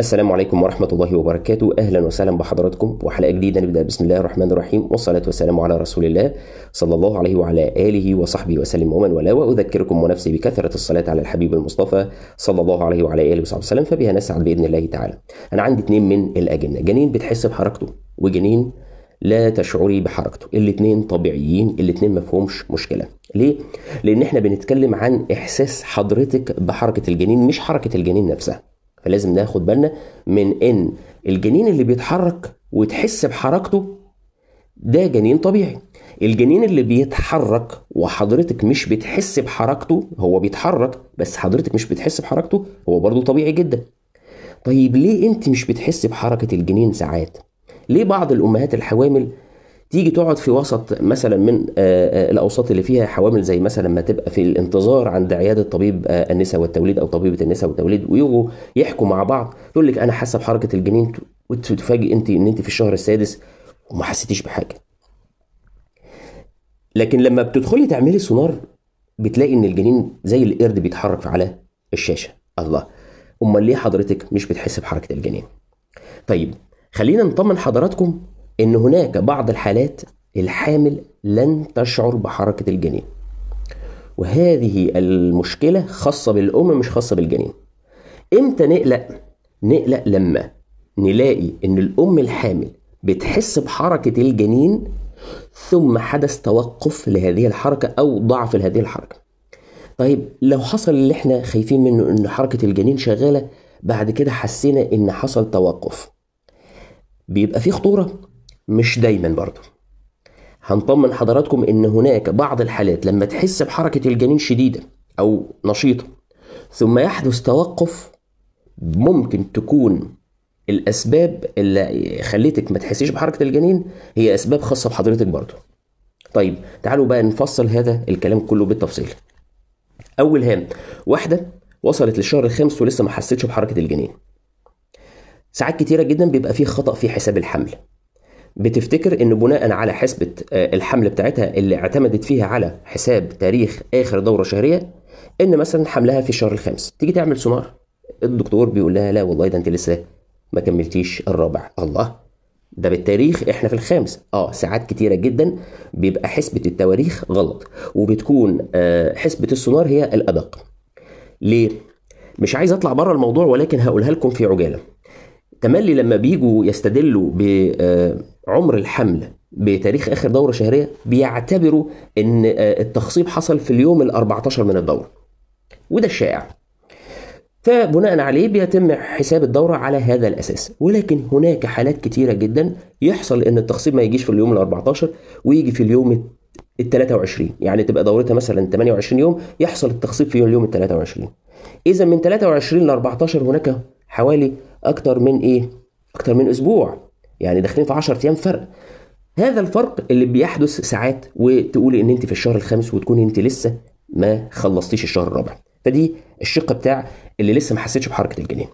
السلام عليكم ورحمة الله وبركاته أهلا وسهلا بحضراتكم وحلقة جديدة نبدأ بسم الله الرحمن الرحيم والصلاة والسلام على رسول الله صلى الله عليه وعلى آله وصحبه وسلم ومن ولا وأذكركم ونفسي بكثرة الصلاة على الحبيب المصطفى صلى الله عليه وعلى آله وصحبه وسلم فبها نسعد بإذن الله تعالى أنا عندي اتنين من الأجنة جنين بتحس بحركته وجنين لا تشعري بحركته الاتنين طبيعيين الاتنين مفهومش مشكلة ليه؟ لأن احنا بنتكلم عن إحساس حضرتك بحركة الجنين مش حركة الجنين نفسها فلازم ناخد بالنا من ان الجنين اللي بيتحرك وتحس بحركته ده جنين طبيعي الجنين اللي بيتحرك وحضرتك مش بتحس بحركته هو بيتحرك بس حضرتك مش بتحس بحركته هو برضه طبيعي جدا طيب ليه انت مش بتحس بحركة الجنين ساعات ليه بعض الامهات الحوامل تيجي تقعد في وسط مثلا من آه، آه، الاوساط اللي فيها حوامل زي مثلا ما تبقى في الانتظار عند عياده طبيب آه، النساء والتوليد او طبيبه النساء والتوليد ويجوا يحكوا مع بعض تقول لك انا حاسه بحركه الجنين وتفاجئ انت ان انت في الشهر السادس وما حسيتيش بحاجه لكن لما بتدخلي تعملي سونار بتلاقي ان الجنين زي القرد بيتحرك على الشاشه الله امال ليه حضرتك مش بتحس بحركه الجنين طيب خلينا نطمن حضراتكم ان هناك بعض الحالات الحامل لن تشعر بحركه الجنين وهذه المشكله خاصه بالام مش خاصه بالجنين امتى نقلق نقلق لما نلاقي ان الام الحامل بتحس بحركه الجنين ثم حدث توقف لهذه الحركه او ضعف لهذه الحركه طيب لو حصل اللي احنا خايفين منه ان حركه الجنين شغاله بعد كده حسينا ان حصل توقف بيبقى في خطوره مش دايما برضه هنطمن حضراتكم ان هناك بعض الحالات لما تحس بحركه الجنين شديده او نشيطه ثم يحدث توقف ممكن تكون الاسباب اللي خلتك ما تحسيش بحركه الجنين هي اسباب خاصه بحضرتك برضه طيب تعالوا بقى نفصل هذا الكلام كله بالتفصيل اول هام واحده وصلت للشهر الخامس ولسه ما حسيتش بحركه الجنين ساعات كتيره جدا بيبقى فيه خطا في حساب الحمل بتفتكر ان بناء على حسبه آه، الحمل بتاعتها اللي اعتمدت فيها على حساب تاريخ اخر دوره شهريه ان مثلا حملها في الشهر الخامس تيجي تعمل سونار الدكتور بيقول لها لا والله ده انت لسه ما كملتيش الرابع الله ده بالتاريخ احنا في الخامس اه ساعات كتيره جدا بيبقى حسبه التواريخ غلط وبتكون آه، حسبه السونار هي الادق ليه مش عايز اطلع بره الموضوع ولكن هقولها لكم في عجاله تملي لما بيجوا يستدلوا عمر الحملة بتاريخ آخر دورة شهرية بيعتبروا إن آه، التخصيب حصل في اليوم ال 14 من الدورة وده الشائع فبناء عليه بيتم حساب الدورة على هذا الأساس ولكن هناك حالات كتيرة جدا يحصل إن التخصيب ما يجيش في اليوم ال 14 ويجي في اليوم ال 23 يعني تبقى دورتها مثلا 28 يوم يحصل التخصيب في اليوم ال 23 إذا من 23 ل 14 هناك حوالي أكتر من إيه؟ أكتر من أسبوع يعني داخلين في 10 ايام فرق هذا الفرق اللي بيحدث ساعات وتقولي ان انت في الشهر الخامس وتكوني انت لسه ما خلصتيش الشهر الرابع فدي الشقه بتاع اللي لسه ما حسيتش بحركه الجنين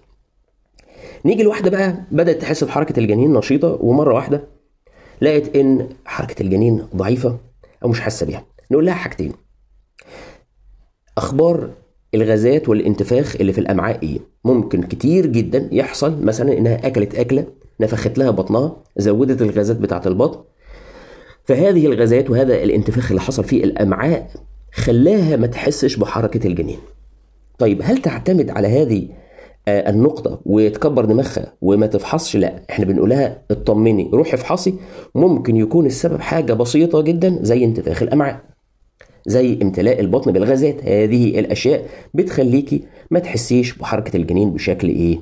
نيجي لواحده بقى بدات تحس بحركه الجنين نشيطه ومره واحده لقت ان حركه الجنين ضعيفه او مش حاسه بيها نقول لها حاجتين اخبار الغازات والانتفاخ اللي في الامعاء ايه ممكن كتير جدا يحصل مثلا انها اكلت اكله نفخت لها بطنها زودت الغازات بتاعت البطن فهذه الغازات وهذا الانتفاخ اللي حصل في الامعاء خلاها ما تحسش بحركه الجنين طيب هل تعتمد على هذه آه، النقطه وتكبر دماغها وما تفحصش لا احنا بنقولها اطمني روحي افحصي ممكن يكون السبب حاجه بسيطه جدا زي انتفاخ الامعاء زي امتلاء البطن بالغازات هذه الاشياء بتخليكي ما تحسيش بحركه الجنين بشكل ايه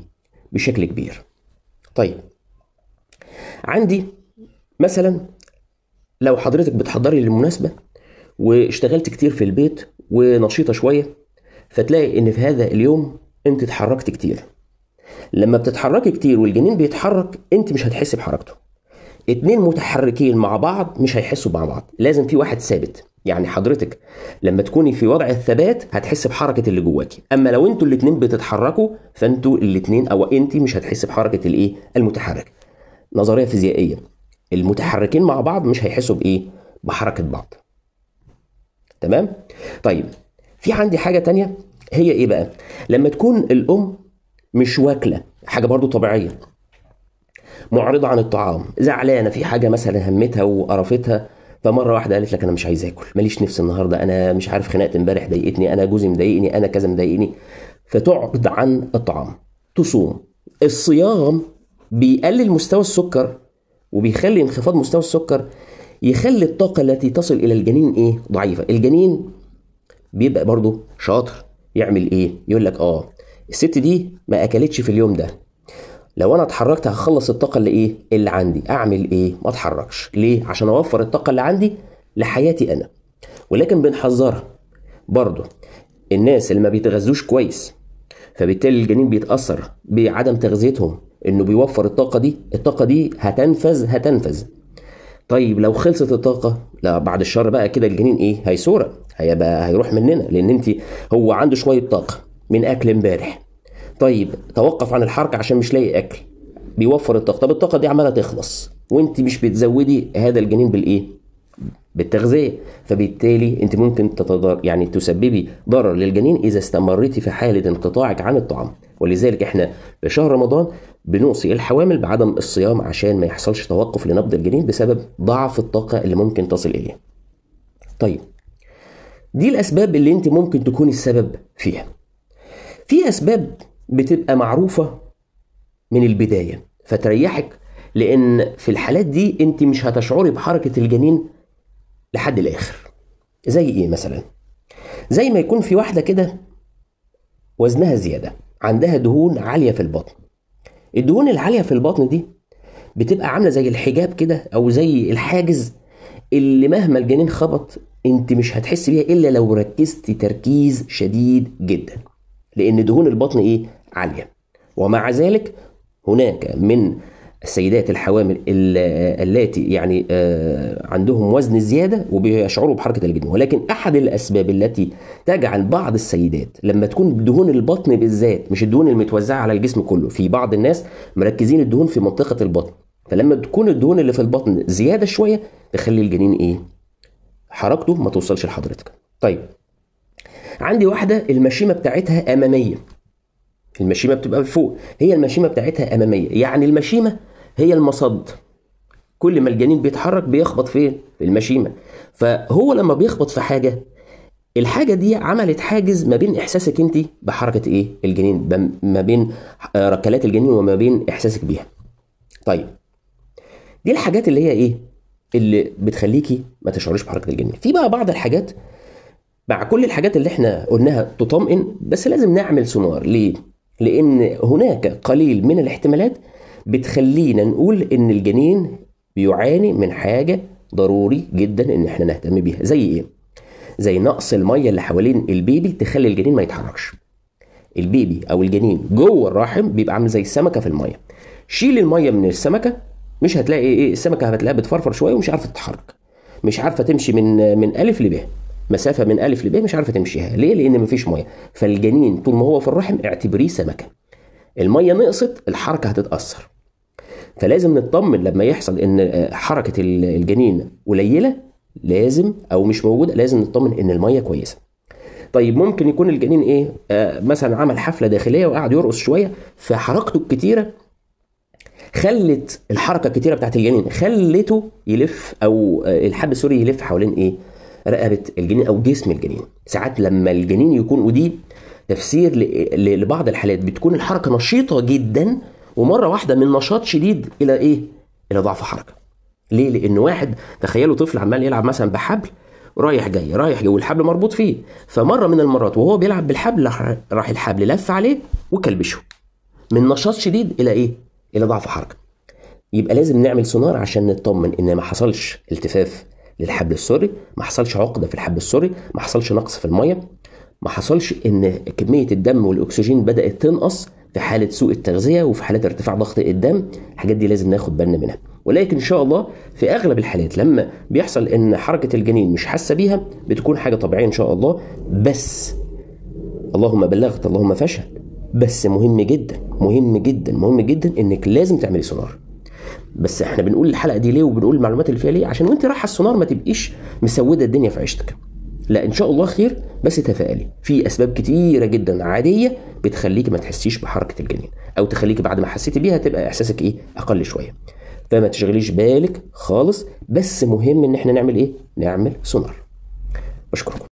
بشكل كبير طيب عندي مثلا لو حضرتك بتحضري للمناسبة واشتغلت كتير في البيت ونشيطة شوية فتلاقي ان في هذا اليوم انت اتحركت كتير لما بتتحركي كتير والجنين بيتحرك انت مش هتحسي بحركته اتنين متحركين مع بعض مش هيحسوا مع بعض لازم في واحد ثابت يعني حضرتك لما تكوني في وضع الثبات هتحس بحركه اللي جواكي اما لو انتوا الاتنين بتتحركوا فانتوا الاتنين او انت مش هتحس بحركه الايه المتحرك نظريه فيزيائيه المتحركين مع بعض مش هيحسوا بايه بحركه بعض تمام طيب في عندي حاجه تانية هي ايه بقى لما تكون الام مش واكله حاجه برضو طبيعيه معرضه عن الطعام زعلانه في حاجه مثلا همتها وقرفتها فمره واحده قالت لك انا مش عايز اكل ماليش نفس النهارده انا مش عارف خناقه امبارح ضايقتني انا جوزي مضايقني انا كذا مضايقني فتعرض عن الطعام تصوم الصيام بيقلل مستوى السكر وبيخلي انخفاض مستوى السكر يخلي الطاقة التي تصل إلى الجنين إيه ضعيفة الجنين بيبقى برضه شاطر يعمل إيه يقول لك آه الست دي ما أكلتش في اليوم ده لو انا اتحركت هخلص الطاقه اللي ايه اللي عندي اعمل ايه ما اتحركش ليه عشان اوفر الطاقه اللي عندي لحياتي انا ولكن بنحذرها برضه الناس اللي ما بيتغذوش كويس فبالتالي الجنين بيتاثر بعدم تغذيتهم انه بيوفر الطاقه دي الطاقه دي هتنفذ هتنفذ طيب لو خلصت الطاقه لا بعد الشر بقى كده الجنين ايه هيسورة هيبقى هيروح مننا لان انت هو عنده شويه طاقه من اكل امبارح طيب توقف عن الحركه عشان مش لاقي اكل بيوفر الطاقه طب الطاقه دي عماله تخلص وانت مش بتزودي هذا الجنين بالايه بالتغذيه فبالتالي انت ممكن تتضر يعني تسببي ضرر للجنين اذا استمرتي في حاله انقطاعك عن الطعام ولذلك احنا في شهر رمضان بنوصي الحوامل بعدم الصيام عشان ما يحصلش توقف لنبض الجنين بسبب ضعف الطاقة اللي ممكن تصل إليها. طيب دي الأسباب اللي أنت ممكن تكون السبب فيها. في أسباب بتبقى معروفة من البداية فتريحك لأن في الحالات دي أنت مش هتشعري بحركة الجنين لحد الآخر. زي إيه مثلا؟ زي ما يكون في واحدة كده وزنها زيادة عندها دهون عاليه في البطن الدهون العاليه في البطن دي بتبقى عامله زي الحجاب كده او زي الحاجز اللي مهما الجنين خبط انت مش هتحس بيها الا لو ركزت تركيز شديد جدا لان دهون البطن ايه عاليه ومع ذلك هناك من السيدات الحوامل اللاتي يعني آه، عندهم وزن زياده وبيشعروا بحركه الجنين ولكن احد الاسباب التي تجعل بعض السيدات لما تكون دهون البطن بالذات مش الدهون المتوزعه على الجسم كله في بعض الناس مركزين الدهون في منطقه البطن فلما تكون الدهون اللي في البطن زياده شويه تخلي الجنين ايه حركته ما توصلش لحضرتك طيب عندي واحده المشيمه بتاعتها اماميه المشيمه بتبقى فوق هي المشيمه بتاعتها اماميه يعني المشيمه هي المصد كل ما الجنين بيتحرك بيخبط فين في المشيمه فهو لما بيخبط في حاجه الحاجة دي عملت حاجز ما بين إحساسك أنت بحركة إيه؟ الجنين ما بين ركلات الجنين وما بين إحساسك بيها. طيب دي الحاجات اللي هي إيه؟ اللي بتخليكي ما تشعريش بحركة الجنين. في بقى بعض الحاجات مع كل الحاجات اللي إحنا قلناها تطمئن بس لازم نعمل سونار ليه؟ لأن هناك قليل من الاحتمالات بتخلينا نقول ان الجنين بيعاني من حاجه ضروري جدا ان احنا نهتم بيها زي ايه زي نقص الميه اللي حوالين البيبي تخلي الجنين ما يتحركش البيبي او الجنين جوه الرحم بيبقى عامل زي السمكه في الميه شيل الميه من السمكه مش هتلاقي إيه،, ايه السمكه هتلاقيها بتفرفر شويه ومش عارفه تتحرك مش عارفه تمشي من من الف لب مسافه من الف لب مش عارفه تمشيها ليه لان مفيش ميه فالجنين طول ما هو في الرحم اعتبريه سمكه الميه نقصت الحركه هتتاثر فلازم نطمن لما يحصل ان آه، حركه الجنين قليله لازم او مش موجوده لازم نطمن ان الميه كويسه طيب ممكن يكون الجنين ايه آه مثلا عمل حفله داخليه وقعد يرقص شويه فحركته الكتيره خلت الحركه الكتيره بتاعت الجنين خلته يلف او آه، الحب السوري يلف حوالين ايه رقبه الجنين او جسم الجنين ساعات لما الجنين يكون ودي تفسير لبعض الحالات بتكون الحركه نشيطه جدا ومره واحده من نشاط شديد الى ايه؟ الى ضعف حركه. ليه؟ لان واحد تخيلوا طفل عمال يلعب مثلا بحبل رايح جاي رايح جاي والحبل مربوط فيه فمره من المرات وهو بيلعب بالحبل راح الحبل لف عليه وكلبشه من نشاط شديد الى ايه الى ضعف حركه يبقى لازم نعمل سونار عشان نطمن ان ما حصلش التفاف للحبل السري ما حصلش عقده في الحبل السري ما حصلش نقص في الميه ما حصلش ان كميه الدم والاكسجين بدات تنقص في حاله سوء التغذيه وفي حاله ارتفاع ضغط الدم الحاجات دي لازم ناخد بالنا منها ولكن ان شاء الله في اغلب الحالات لما بيحصل ان حركه الجنين مش حاسه بيها بتكون حاجه طبيعيه ان شاء الله بس اللهم بلغت اللهم فشل بس مهم جدا مهم جدا مهم جدا انك لازم تعملي سونار بس احنا بنقول الحلقه دي ليه وبنقول المعلومات اللي فيها ليه عشان وانت رايحه السونار ما تبقيش مسوده الدنيا في عيشتك لا ان شاء الله خير بس تفائلي في اسباب كتيره جدا عاديه بتخليك ما تحسيش بحركه الجنين او تخليك بعد ما حسيتي بيها تبقى احساسك ايه اقل شويه فما تشغليش بالك خالص بس مهم ان احنا نعمل ايه نعمل سونار اشكركم